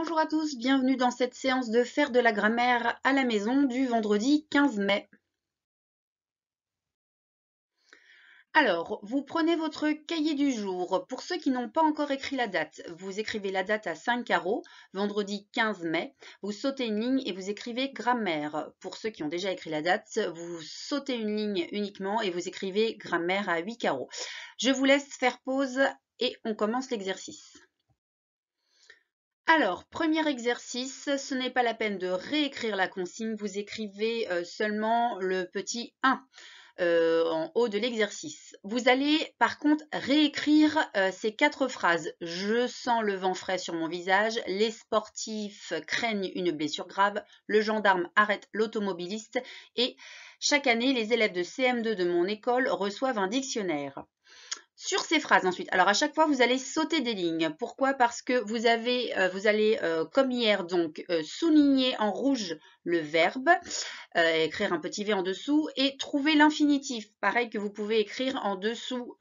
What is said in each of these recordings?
Bonjour à tous, bienvenue dans cette séance de faire de la grammaire à la maison du vendredi 15 mai. Alors, vous prenez votre cahier du jour. Pour ceux qui n'ont pas encore écrit la date, vous écrivez la date à 5 carreaux, vendredi 15 mai. Vous sautez une ligne et vous écrivez grammaire. Pour ceux qui ont déjà écrit la date, vous sautez une ligne uniquement et vous écrivez grammaire à 8 carreaux. Je vous laisse faire pause et on commence l'exercice. Alors, premier exercice, ce n'est pas la peine de réécrire la consigne, vous écrivez euh, seulement le petit 1 euh, en haut de l'exercice. Vous allez par contre réécrire euh, ces quatre phrases. Je sens le vent frais sur mon visage, les sportifs craignent une blessure grave, le gendarme arrête l'automobiliste et chaque année les élèves de CM2 de mon école reçoivent un dictionnaire sur ces phrases ensuite. Alors à chaque fois, vous allez sauter des lignes. Pourquoi Parce que vous avez, euh, vous allez, euh, comme hier, donc euh, souligner en rouge le verbe, écrire un petit V en dessous et trouver l'infinitif. Pareil que vous pouvez écrire en dessous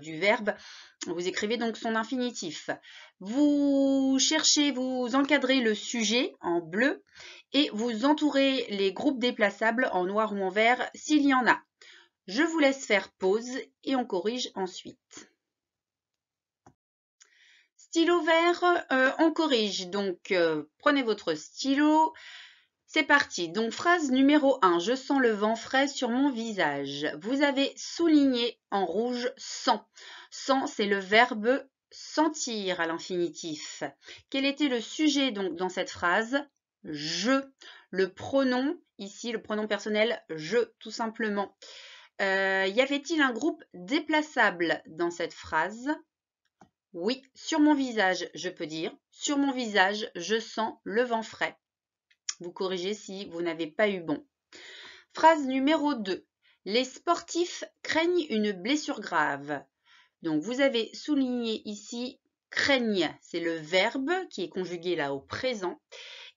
du verbe. Vous écrivez donc son infinitif. Vous cherchez, vous encadrez le sujet en bleu et vous entourez les groupes déplaçables en noir ou en vert s'il y en a. Je vous laisse faire pause et on corrige ensuite. Stylo vert, euh, on corrige. Donc, euh, prenez votre stylo. C'est parti. Donc, phrase numéro 1. Je sens le vent frais sur mon visage. Vous avez souligné en rouge sans ».« Sans », c'est le verbe sentir à l'infinitif. Quel était le sujet donc dans cette phrase Je. Le pronom, ici le pronom personnel je, tout simplement. Euh, y avait-il un groupe déplaçable dans cette phrase Oui, sur mon visage, je peux dire. Sur mon visage, je sens le vent frais. Vous corrigez si vous n'avez pas eu bon. Phrase numéro 2. Les sportifs craignent une blessure grave. Donc vous avez souligné ici craignent. C'est le verbe qui est conjugué là au présent.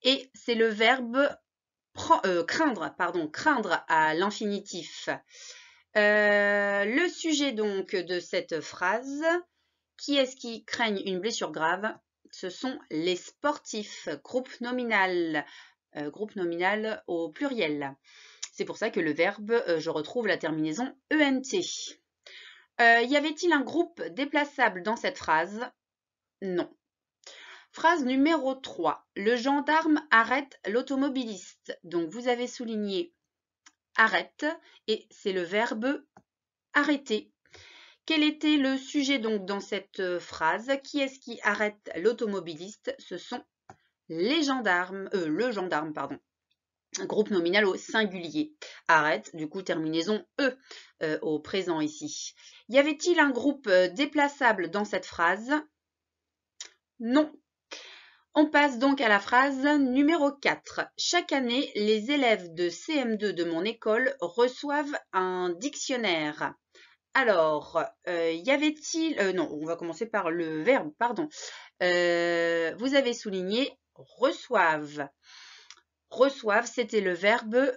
Et c'est le verbe euh, craindre, pardon, craindre à l'infinitif. Euh, le sujet donc de cette phrase, qui est-ce qui craigne une blessure grave Ce sont les sportifs, groupe nominal, euh, groupe nominal au pluriel. C'est pour ça que le verbe, euh, je retrouve la terminaison ENT. y avait-il un groupe déplaçable dans cette phrase Non. Phrase numéro 3. Le gendarme arrête l'automobiliste. Donc vous avez souligné arrête et c'est le verbe arrêter. Quel était le sujet donc dans cette euh, phrase Qui est-ce qui arrête l'automobiliste Ce sont les gendarmes, euh, le gendarme, pardon. Groupe nominal au singulier. Arrête, du coup, terminaison E euh, au présent ici. Y avait-il un groupe déplaçable dans cette phrase Non, on passe donc à la phrase numéro 4. Chaque année, les élèves de CM2 de mon école reçoivent un dictionnaire. Alors, euh, y avait-il... Euh, non, on va commencer par le verbe, pardon. Euh, vous avez souligné reçoivent. Reçoivent, c'était le verbe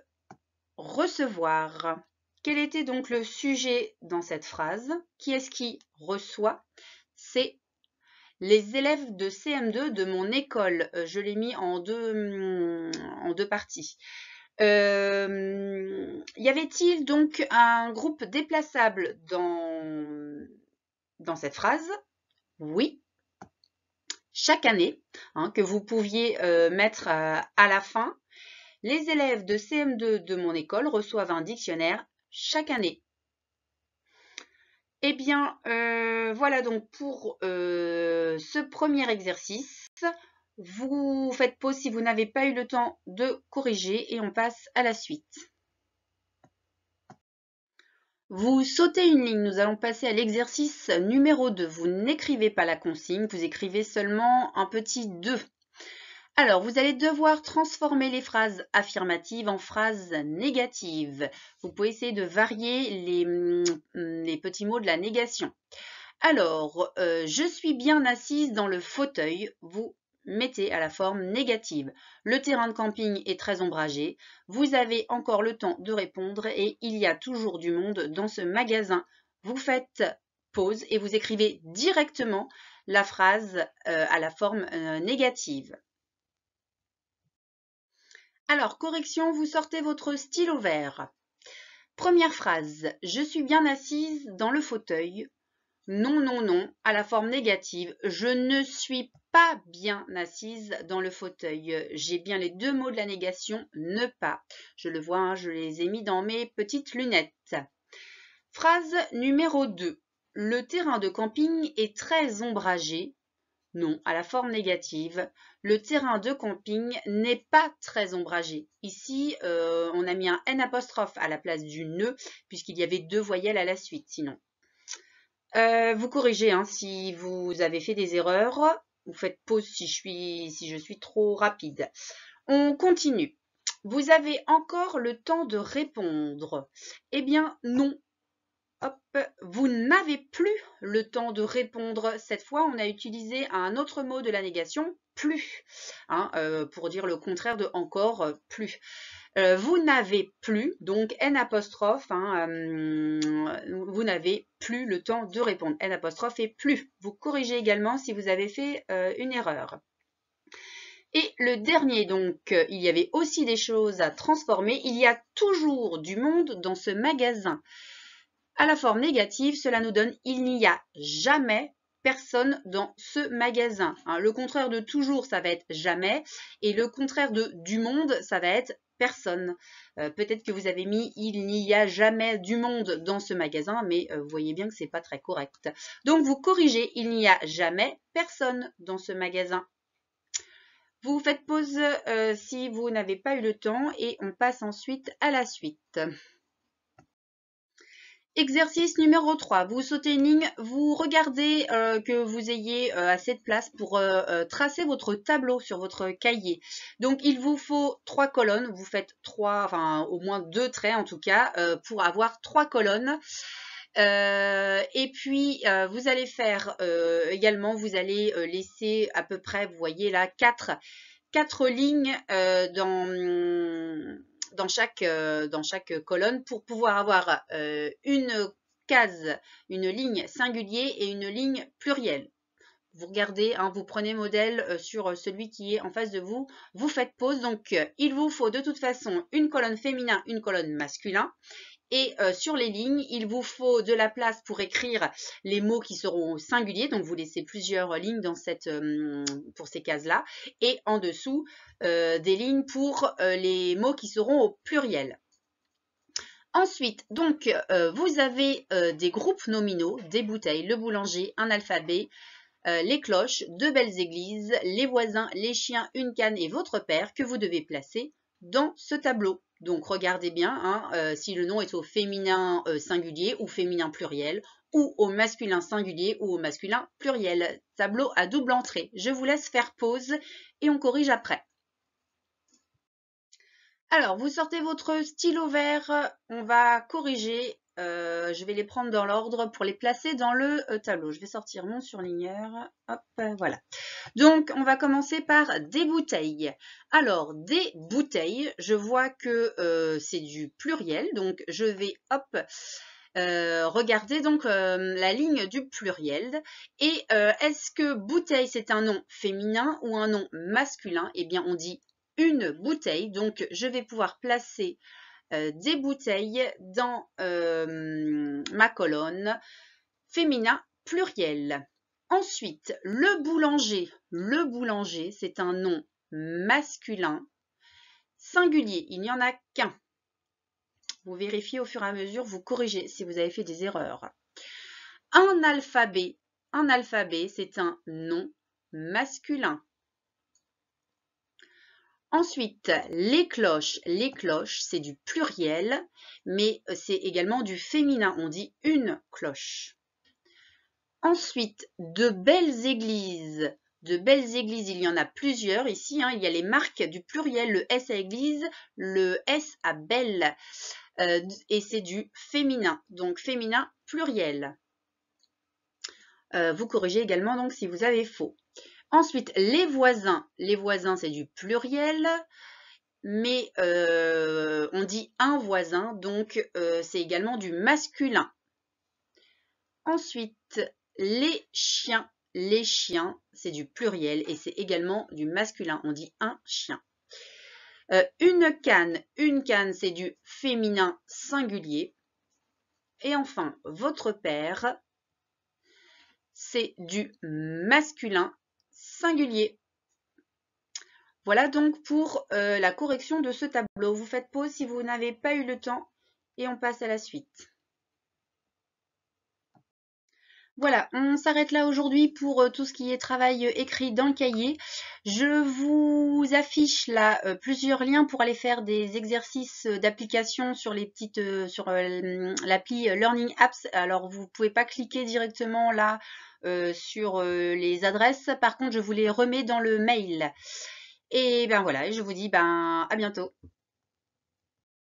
recevoir. Quel était donc le sujet dans cette phrase Qui est-ce qui reçoit C'est les élèves de CM2 de mon école, euh, je l'ai mis en deux, mm, en deux parties. Euh, y avait-il donc un groupe déplaçable dans, dans cette phrase Oui. Chaque année, hein, que vous pouviez euh, mettre à la fin, les élèves de CM2 de mon école reçoivent un dictionnaire chaque année. Eh bien, euh, voilà donc pour euh, ce premier exercice. Vous faites pause si vous n'avez pas eu le temps de corriger et on passe à la suite. Vous sautez une ligne, nous allons passer à l'exercice numéro 2. Vous n'écrivez pas la consigne, vous écrivez seulement un petit 2. Alors, vous allez devoir transformer les phrases affirmatives en phrases négatives. Vous pouvez essayer de varier les, mm, petits mots de la négation. Alors, euh, je suis bien assise dans le fauteuil. Vous mettez à la forme négative. Le terrain de camping est très ombragé. Vous avez encore le temps de répondre et il y a toujours du monde dans ce magasin. Vous faites pause et vous écrivez directement la phrase euh, à la forme euh, négative. Alors, correction, vous sortez votre stylo vert. Première phrase, je suis bien assise dans le fauteuil. Non, non, non, à la forme négative, je ne suis pas bien assise dans le fauteuil. J'ai bien les deux mots de la négation, ne pas. Je le vois, hein, je les ai mis dans mes petites lunettes. Phrase numéro 2. Le terrain de camping est très ombragé non à la forme négative. Le terrain de camping n'est pas très ombragé. Ici, euh, on a mis un N apostrophe à la place du nœud puisqu'il y avait deux voyelles à la suite sinon. Euh, vous corrigez hein, si vous avez fait des erreurs. Vous faites pause si je suis, si je suis trop rapide. On continue. Vous avez encore le temps de répondre. Eh bien non, vous n'avez plus le temps de répondre. Cette fois, on a utilisé un autre mot de la négation, plus, hein, euh, pour dire le contraire de encore, euh, plus. Euh, vous n'avez plus, donc N apostrophe, hein, vous n'avez plus le temps de répondre. N apostrophe et plus. Vous corrigez également si vous avez fait une erreur. Et le dernier, donc, il y avait aussi des choses à transformer. Il y a toujours du monde dans ce magasin à la forme négative, cela nous donne il n'y a jamais personne dans ce magasin. Hein, le contraire de toujours, ça va être jamais. Et le contraire de du monde, ça va être personne. Euh, peut-être que vous avez mis il n'y a jamais du monde dans ce magasin, mais euh, vous voyez bien que ce n'est pas très correct. Donc vous corrigez, il n'y a jamais personne dans ce magasin. Vous faites pause euh, si vous n'avez pas eu le temps et on passe ensuite à la suite. Exercice numéro 3. Vous sautez une ligne, vous regardez euh, que vous ayez euh, assez de place pour euh, tracer votre tableau sur votre cahier. Donc il vous faut trois colonnes, vous faites trois, enfin au moins deux traits en tout cas, pour avoir trois colonnes. et puis, vous allez faire également, vous allez laisser à peu près, vous voyez là, quatre, quatre lignes dans, euh, dans chaque, colonne pour pouvoir avoir euh, une case, une ligne singulier et une ligne plurielle. Vous regardez, hein, vous prenez modèle euh, sur celui qui est en face de vous, vous faites pause. Donc, il vous faut de toute façon une colonne féminin, une colonne masculin. Et euh, sur les lignes, il vous faut de la place pour écrire les mots qui seront au singulier, Donc, vous laissez plusieurs lignes euh, pour ces cases-là. Et en dessous, euh, des lignes pour les mots qui seront au pluriel. Ensuite, donc, vous avez des groupes nominaux, des bouteilles, le boulanger, un alphabet, les cloches, deux belles églises, les voisins, les chiens, une canne et votre père que vous devez placer dans ce tableau. Donc regardez bien hein, euh, si le nom est au féminin euh, singulier ou féminin pluriel ou au masculin singulier ou au masculin pluriel. Tableau à double entrée. Je vous laisse faire pause et on corrige après. Alors, vous sortez votre stylo vert, on va corriger euh, je vais les prendre dans l'ordre pour les placer dans le euh, tableau. Je vais sortir mon surligneur. Hop, euh, voilà. Donc, on va commencer par des bouteilles. Alors, des bouteilles, je vois que c'est du pluriel. Donc, je vais, hop, donc la ligne du pluriel. Et est-ce que bouteille, c'est un nom féminin ou un nom masculin Eh bien, on dit une bouteille. Donc, je vais pouvoir placer euh, des bouteilles dans euh, ma colonne féminin pluriel. Ensuite, le boulanger. Le boulanger, c'est un nom masculin singulier. Il n'y en a qu'un. Vous vérifiez au fur et à mesure, vous corrigez si vous avez fait des erreurs. Un alphabet. Un alphabet, c'est un nom masculin. Ensuite, les cloches. Les cloches, c'est du pluriel, mais euh, c'est également du féminin. On dit une cloche. Ensuite, de belles églises. De belles églises, il y en a plusieurs ici. Hein. il y a les marques du pluriel, le S à église, le S à belle. Euh, et c'est du féminin, donc féminin pluriel. Euh, vous corrigez également donc si vous avez faux. Ensuite, les voisins. Les voisins, c'est du pluriel, mais euh, on dit un voisin, donc euh, c'est également du masculin. Ensuite, les chiens. Les chiens, c'est du pluriel et c'est également du masculin. On dit un chien. Euh, une canne. Une canne, c'est du féminin singulier. Et enfin, votre père, c'est du masculin singulier. Voilà donc pour euh, la correction de ce tableau. Vous faites pause si vous n'avez pas eu le temps et on passe à la suite. Voilà, on s'arrête là aujourd'hui pour euh, tout ce qui est travail euh, écrit dans le cahier. Je vous affiche là plusieurs liens pour aller faire des exercices d'application sur les petites sur l'appli Learning Apps. Alors vous ne pouvez pas cliquer directement là euh, sur euh, les adresses. Par contre, je vous les remets dans le mail. Et ben voilà, je vous dis ben à bientôt.